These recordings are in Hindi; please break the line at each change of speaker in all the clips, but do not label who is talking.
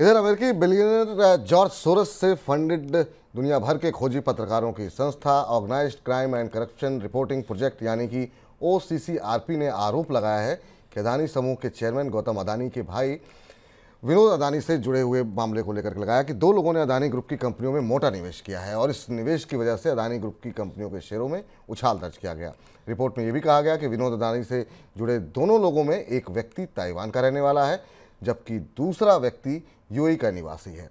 इधर अमेरिकी बिलियनर जॉर्ज सोरस से फंडेड दुनिया भर के खोजी पत्रकारों की संस्था organized crime and corruption reporting project यानी कि ओ ने आरोप लगाया है कि अदानी समूह के चेयरमैन गौतम अदानी के भाई विनोद अदानी से जुड़े हुए मामले को लेकर लगाया कि दो लोगों ने अदानी ग्रुप की कंपनियों में मोटा निवेश किया है और इस निवेश की वजह से अदानी ग्रुप की कंपनियों के शेयरों में उछाल दर्ज किया गया रिपोर्ट में ये भी कहा गया कि विनोद अदानी से जुड़े दोनों लोगों में एक व्यक्ति ताइवान का रहने वाला है जबकि दूसरा व्यक्ति यूएई का निवासी है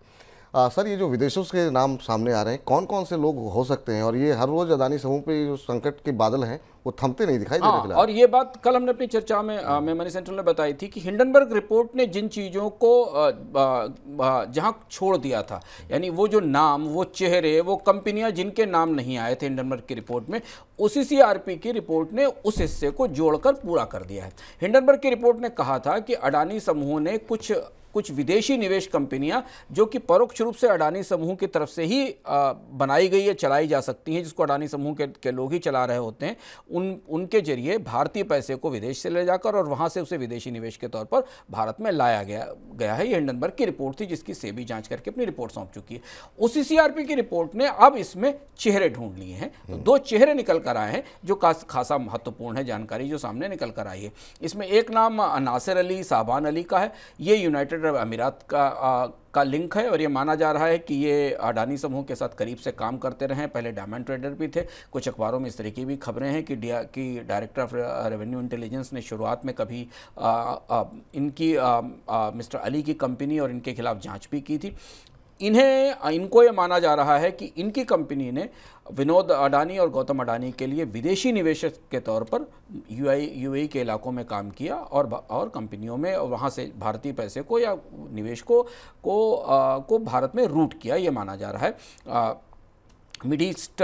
आ, सर ये जो विदेशों के नाम सामने आ रहे हैं कौन कौन से लोग हो सकते हैं और ये हर रोज अदानी समूह पे जो संकट के बादल हैं वो थमते नहीं दिखाई दे रहे हाँ, और
ये बात कल हमने अपनी चर्चा में मेमनी सेंट्रल में बताई थी कि हिंडनबर्ग रिपोर्ट ने जिन चीज़ों को जहां छोड़ दिया था यानी वो जो नाम वो चेहरे वो कंपनियां जिनके नाम नहीं आए थे हिंडनबर्ग की रिपोर्ट में उसी सी की रिपोर्ट ने उस हिस्से को जोड़कर पूरा कर दिया है हिंडनबर्ग की रिपोर्ट ने कहा था कि अडानी समूह ने कुछ कुछ विदेशी निवेश कंपनियां जो कि परोक्ष रूप से अडानी समूह की तरफ से ही बनाई गई है चलाई जा सकती हैं जिसको अडानी समूह के, के लोग ही चला रहे होते हैं उन उनके जरिए भारतीय पैसे को विदेश से ले जाकर और वहाँ से उसे विदेशी निवेश के तौर पर भारत में लाया गया गया है ये हिंडनबर्ग की रिपोर्ट थी जिसकी सेबी जाँच करके अपनी रिपोर्ट सौंप चुकी है उसी सीआरपी की रिपोर्ट ने अब इसमें चेहरे ढूंढ लिए हैं तो दो चेहरे निकल कर आए हैं जो खासा महत्वपूर्ण है जानकारी जो सामने निकल कर आई है इसमें एक नाम नासिर अली साहबान अली का है ये यूनाइटेड अरब अमीरात का आ, का लिंक है और ये माना जा रहा है कि ये अडानी समूह के साथ करीब से काम करते रहे पहले डायमंड ट्रेडर भी थे कुछ अखबारों में इस तरीके की भी खबरें हैं कि डिया की डायरेक्टर ऑफ रेवेन्यू इंटेलिजेंस ने शुरुआत में कभी आ, आ, इनकी आ, आ, मिस्टर अली की कंपनी और इनके खिलाफ जांच भी की थी इन्हें इनको ये माना जा रहा है कि इनकी कंपनी ने विनोद अडानी और गौतम अडानी के लिए विदेशी निवेशक के तौर पर यूआई यूएई e के इलाकों में काम किया और और कंपनियों में वहाँ से भारतीय पैसे को या निवेश को को, आ, को भारत में रूट किया ये माना जा रहा है आ, Mid East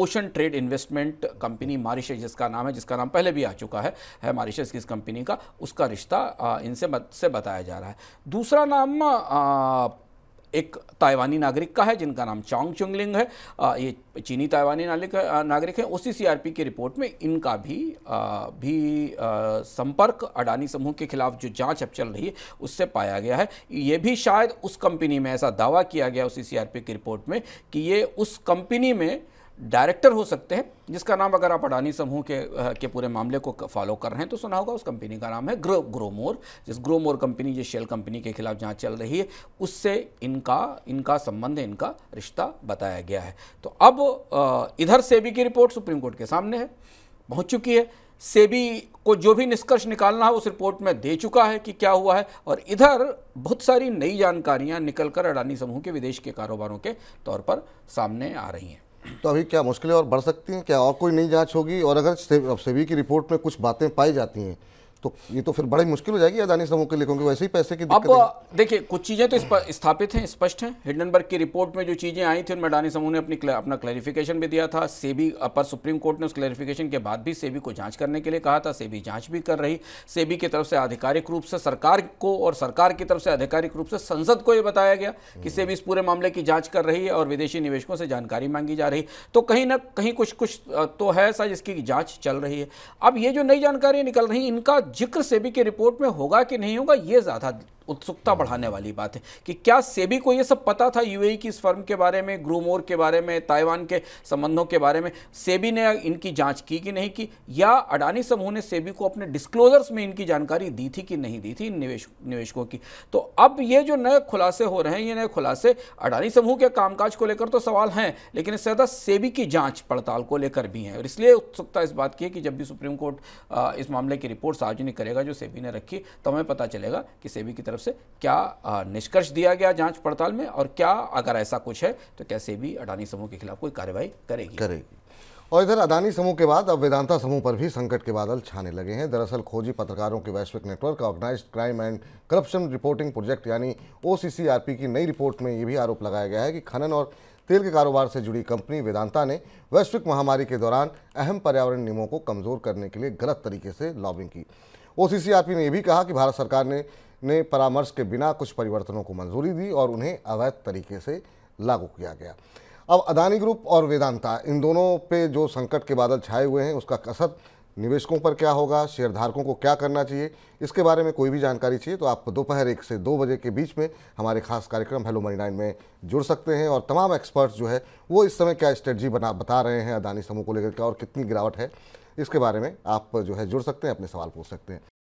Ocean Trade Investment company Mauritius जिसका नाम है जिसका नाम पहले भी आ चुका है है मॉरिशस की इस कंपनी का उसका रिश्ता इनसे से बताया जा रहा है दूसरा नाम आ, एक ताइवानी नागरिक का है जिनका नाम चांग चुंगलिंग है ये चीनी ताइवानी नागरिक है उसी सीआरपी की रिपोर्ट में इनका भी आ, भी आ, संपर्क अडानी समूह के खिलाफ जो जांच अब चल रही है उससे पाया गया है ये भी शायद उस कंपनी में ऐसा दावा किया गया उसी सीआरपी की रिपोर्ट में कि ये उस कंपनी में डायरेक्टर हो सकते हैं जिसका नाम अगर आप अडानी समूह के के पूरे मामले को फॉलो कर रहे हैं तो सुना होगा उस कंपनी का नाम है ग्रो ग्रोमोर जिस ग्रोमोर कंपनी जिस शेल कंपनी के खिलाफ जहाँ चल रही है उससे इनका इनका संबंध इनका रिश्ता बताया गया है तो अब इधर सेबी की रिपोर्ट सुप्रीम कोर्ट के सामने है पहुँच चुकी है सेबी को जो भी निष्कर्ष निकालना है उस रिपोर्ट में दे चुका है कि क्या हुआ है और इधर बहुत सारी नई जानकारियां निकलकर अडानी समूह के विदेश के कारोबारों के तौर पर सामने आ रही हैं तो अभी
क्या मुश्किलें और बढ़ सकती हैं क्या और कोई नई जांच होगी और अगर सेबी की रिपोर्ट में कुछ बातें पाई जाती हैं तो ये तो फिर बड़ी मुश्किल हो जाएगी अदानी समूह के लिए क्योंकि वैसे ही पैसे की अब
देखिए कुछ चीज़ें तो स्थापित हैं स्पष्ट हैं हिडनबर्ग की रिपोर्ट में जो चीज़ें आई थी उनमें अडानी समूह ने अपनी अपना क्लैरिफिकेशन भी दिया था सेबी अपर सुप्रीम कोर्ट ने उस क्लैरिफिकेशन के बाद भी सेबी को जांच करने के लिए कहा था सेबी जांच भी कर रही सेबी की तरफ से आधिकारिक रूप से सरकार को और सरकार की तरफ से आधिकारिक रूप से संसद को यह बताया गया कि सेबी इस पूरे मामले की जाँच कर रही है और विदेशी निवेशकों से जानकारी मांगी जा रही तो कहीं ना कहीं कुछ कुछ तो है ऐसा जिसकी जाँच चल रही है अब ये जो नई जानकारी निकल रही इनका जिक्र सेबी की रिपोर्ट में होगा कि नहीं होगा ये ज़्यादा उत्सुकता बढ़ाने वाली बात है कि क्या सेबी को ये सब पता था यूएई की इस फर्म के बारे में ग्रूमोर के बारे में ताइवान के संबंधों के बारे में सेबी ने इनकी जांच की कि नहीं की या अडानी समूह ने सेबी को अपने डिस्क्लोजर्स में इनकी जानकारी दी थी कि नहीं दी थी इन निवेश निवेशकों की तो अब ये जो नए खुलासे हो रहे हैं ये नए खुलासे अडानी समूह के कामकाज को लेकर तो सवाल हैं लेकिन इससे ज़्यादा सेबी की जाँच पड़ताल को लेकर भी हैं और इसलिए उत्सुकता इस बात की है कि जब भी सुप्रीम कोर्ट इस मामले की रिपोर्ट सार्वजनिक करेगा जो सेबी ने रखी तो हमें पता चलेगा कि सेबी की तरफ तरफ से क्या निष्कर्ष दिया गया जांच पड़ताल में और क्या अगर ऐसा कुछ है तो कैसे भी अडानी समूह के खिलाफ कोई कार्रवाई करेगी करेगी
और इधर अदानी समूह के बाद अब वेदांता समूह पर भी संकट के बादल छाने लगे हैं दरअसल खोजी पत्रकारों के वैश्विक network organize crime and corruption reporting project यानी ओ की नई रिपोर्ट में ये भी आरोप लगाया गया है कि खनन और तेल के कारोबार से जुड़ी कंपनी वेदांता ने वैश्विक महामारी के दौरान अहम पर्यावरण नियमों को कमजोर करने के लिए गलत तरीके से लॉबिंग की ओ ने यह भी कहा कि भारत सरकार ने ने परामर्श के बिना कुछ परिवर्तनों को मंजूरी दी और उन्हें अवैध तरीके से लागू किया गया अब अदानी ग्रुप और वेदांता इन दोनों पे जो संकट के बादल छाए हुए हैं उसका असर निवेशकों पर क्या होगा शेयरधारकों को क्या करना चाहिए इसके बारे में कोई भी जानकारी चाहिए तो आप दोपहर एक से दो बजे के बीच में हमारे खास कार्यक्रम हेलो मनी नाइन में जुड़ सकते हैं और तमाम एक्सपर्ट्स जो है वो इस समय क्या स्ट्रेटजी बना बता रहे हैं अदानी समूह को लेकर के और कितनी गिरावट है इसके बारे में आप जो है जुड़ सकते हैं अपने सवाल पूछ सकते हैं